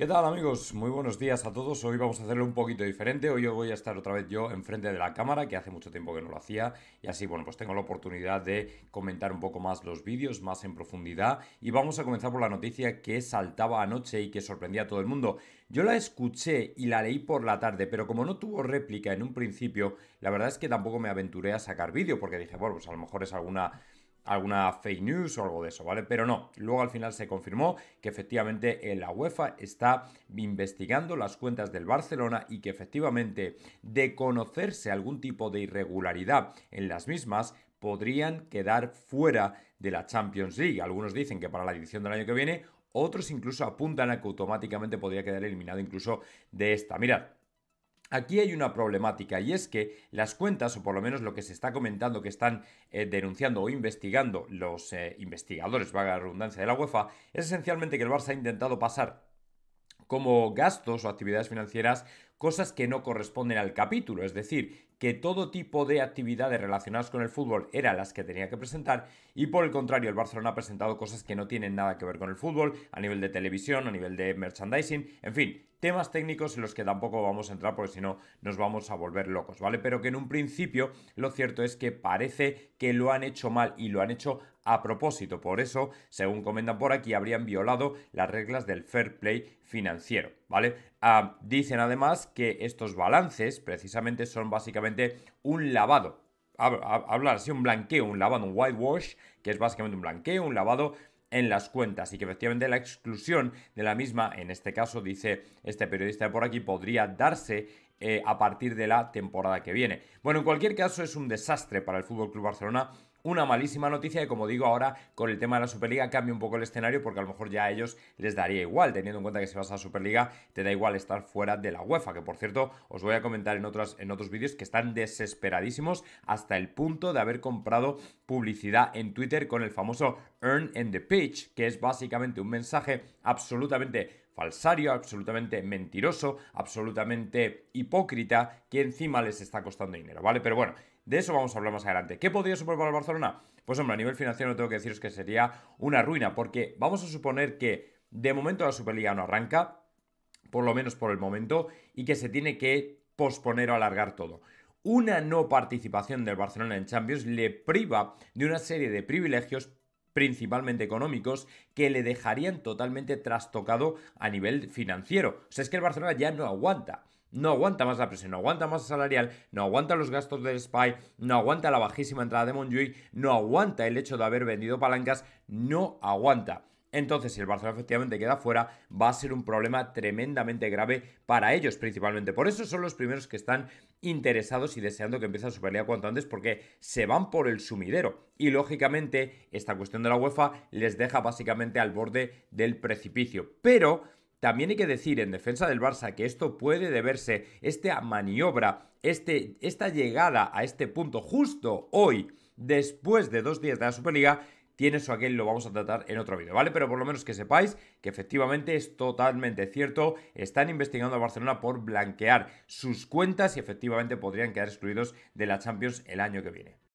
¿Qué tal amigos? Muy buenos días a todos. Hoy vamos a hacerlo un poquito diferente. Hoy voy a estar otra vez yo enfrente de la cámara, que hace mucho tiempo que no lo hacía. Y así, bueno, pues tengo la oportunidad de comentar un poco más los vídeos, más en profundidad. Y vamos a comenzar por la noticia que saltaba anoche y que sorprendía a todo el mundo. Yo la escuché y la leí por la tarde, pero como no tuvo réplica en un principio, la verdad es que tampoco me aventuré a sacar vídeo, porque dije, bueno, pues a lo mejor es alguna alguna fake news o algo de eso, ¿vale? Pero no, luego al final se confirmó que efectivamente eh, la UEFA está investigando las cuentas del Barcelona y que efectivamente de conocerse algún tipo de irregularidad en las mismas, podrían quedar fuera de la Champions League. Algunos dicen que para la edición del año que viene, otros incluso apuntan a que automáticamente podría quedar eliminado incluso de esta. Mirad, Aquí hay una problemática y es que las cuentas, o por lo menos lo que se está comentando que están eh, denunciando o investigando los eh, investigadores, vaga la redundancia, de la UEFA, es esencialmente que el Barça ha intentado pasar como gastos o actividades financieras cosas que no corresponden al capítulo, es decir, que todo tipo de actividades relacionadas con el fútbol eran las que tenía que presentar y por el contrario el Barcelona ha presentado cosas que no tienen nada que ver con el fútbol a nivel de televisión, a nivel de merchandising, en fin, temas técnicos en los que tampoco vamos a entrar porque si no nos vamos a volver locos, ¿vale? Pero que en un principio lo cierto es que parece que lo han hecho mal y lo han hecho a propósito, por eso, según comentan por aquí, habrían violado las reglas del fair play financiero. ¿vale? Ah, dicen además que estos balances precisamente son básicamente un lavado. Hablar así, un blanqueo, un lavado, un whitewash, que es básicamente un blanqueo, un lavado en las cuentas y que efectivamente la exclusión de la misma, en este caso dice este periodista de por aquí, podría darse eh, a partir de la temporada que viene. Bueno, en cualquier caso es un desastre para el Fútbol Club Barcelona una malísima noticia y como digo ahora con el tema de la Superliga cambia un poco el escenario porque a lo mejor ya a ellos les daría igual, teniendo en cuenta que si vas a la Superliga te da igual estar fuera de la UEFA, que por cierto os voy a comentar en, en otros vídeos que están desesperadísimos hasta el punto de haber comprado publicidad en Twitter con el famoso Earn in the Pitch, que es básicamente un mensaje absolutamente falsario, absolutamente mentiroso, absolutamente hipócrita, que encima les está costando dinero, ¿vale? Pero bueno, de eso vamos a hablar más adelante. ¿Qué podría suponer para el Barcelona? Pues hombre, a nivel financiero tengo que deciros que sería una ruina, porque vamos a suponer que de momento la Superliga no arranca, por lo menos por el momento, y que se tiene que posponer o alargar todo. Una no participación del Barcelona en Champions le priva de una serie de privilegios principalmente económicos, que le dejarían totalmente trastocado a nivel financiero. O sea, es que el Barcelona ya no aguanta no aguanta más la presión, no aguanta más salarial, no aguanta los gastos del SPY, no aguanta la bajísima entrada de Monjuy, no aguanta el hecho de haber vendido palancas, no aguanta. Entonces, si el Barcelona efectivamente queda fuera, va a ser un problema tremendamente grave para ellos principalmente. Por eso son los primeros que están interesados y deseando que empiece la Superliga cuanto antes porque se van por el sumidero. Y lógicamente, esta cuestión de la UEFA les deja básicamente al borde del precipicio. Pero también hay que decir en defensa del Barça que esto puede deberse, esta maniobra, este, esta llegada a este punto justo hoy, después de dos días de la Superliga, tiene su aquel lo vamos a tratar en otro vídeo, ¿vale? Pero por lo menos que sepáis que efectivamente es totalmente cierto, están investigando a Barcelona por blanquear sus cuentas y efectivamente podrían quedar excluidos de la Champions el año que viene.